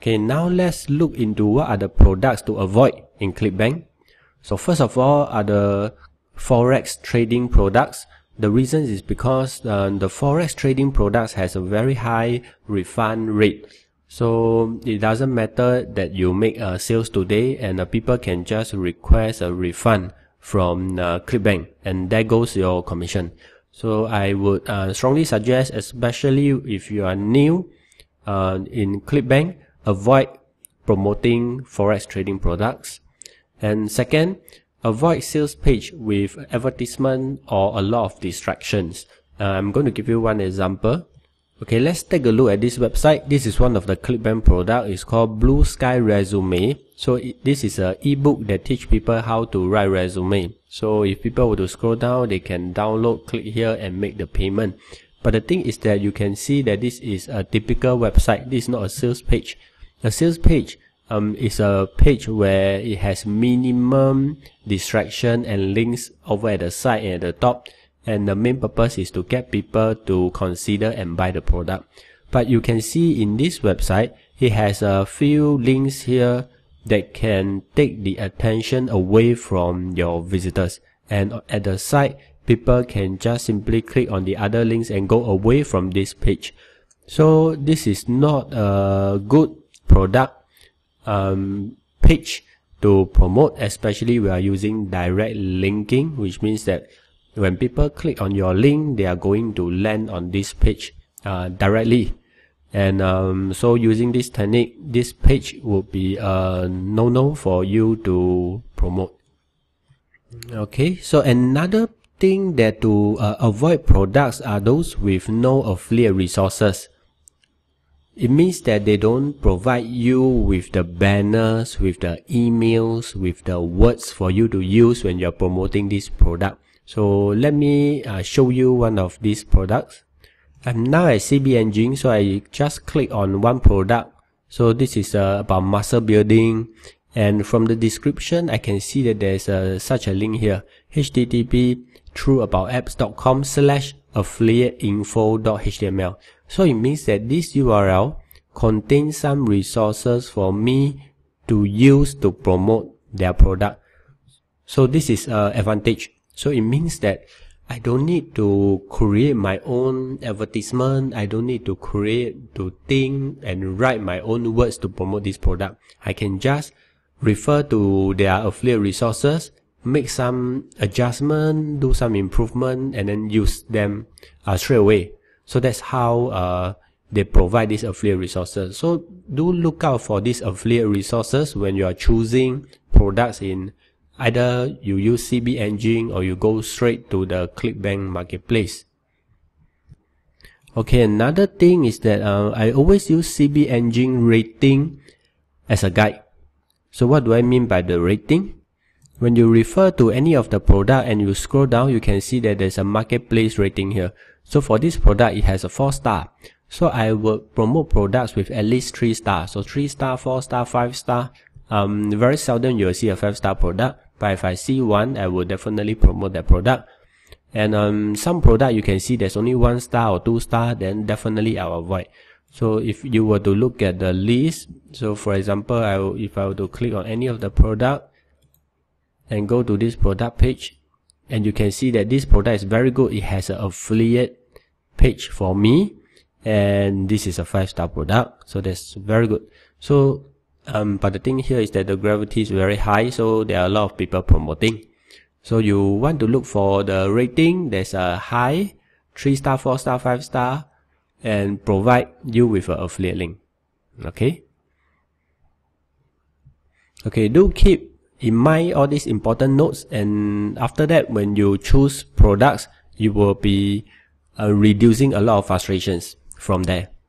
Okay, now let's look into what are the products to avoid in ClickBank. So first of all are the Forex trading products. The reason is because uh, the Forex trading products has a very high refund rate. So it doesn't matter that you make uh, sales today and uh, people can just request a refund from uh, ClickBank and there goes your commission. So I would uh, strongly suggest, especially if you are new uh, in ClickBank, avoid promoting forex trading products. And second, avoid sales page with advertisement or a lot of distractions. Uh, I'm going to give you one example. Okay, let's take a look at this website. This is one of the ClickBank product. It's called Blue Sky Resume. So this is a ebook that teach people how to write resume. So if people were to scroll down, they can download, click here and make the payment. But the thing is that you can see that this is a typical website. This is not a sales page. The sales page um, is a page where it has minimum distraction and links over at the side and at the top. And the main purpose is to get people to consider and buy the product. But you can see in this website, it has a few links here that can take the attention away from your visitors. And at the side, people can just simply click on the other links and go away from this page. So this is not a good product um, page to promote, especially we are using direct linking, which means that when people click on your link, they are going to land on this page uh, directly. And um, so using this technique, this page would be a uh, no-no for you to promote. Okay, so another thing that to uh, avoid products are those with no affiliate resources. It means that they don't provide you with the banners, with the emails, with the words for you to use when you're promoting this product. So let me uh, show you one of these products. I'm now at CB Engine, so I just click on one product. So this is uh, about muscle building. And from the description, I can see that there's uh, such a link here, http trueaboutapps.com slash affiliateinfo.html. So it means that this URL contains some resources for me to use to promote their product. So this is an advantage. So it means that I don't need to create my own advertisement. I don't need to create, to think and write my own words to promote this product. I can just refer to their affiliate resources, make some adjustment, do some improvement, and then use them uh, straight away. So that's how uh, they provide these affiliate resources. So do look out for these affiliate resources when you are choosing products in either you use CB Engine or you go straight to the ClickBank marketplace. Okay, another thing is that uh, I always use CB Engine rating as a guide. So what do I mean by the rating? When you refer to any of the product and you scroll down, you can see that there's a marketplace rating here. So for this product, it has a 4 star. So I will promote products with at least 3 star. So 3 star, 4 star, 5 star. Um, very seldom you'll see a 5 star product. But if I see one, I will definitely promote that product. And um, some product you can see there's only 1 star or 2 star, then definitely I'll avoid. So if you were to look at the list, so for example, I will, if I were to click on any of the product, and go to this product page and you can see that this product is very good it has an affiliate page for me and this is a five star product so that's very good so um but the thing here is that the gravity is very high so there are a lot of people promoting so you want to look for the rating there's a uh, high three star four star five star and provide you with an affiliate link okay okay do keep in mind all these important notes and after that when you choose products you will be uh, reducing a lot of frustrations from there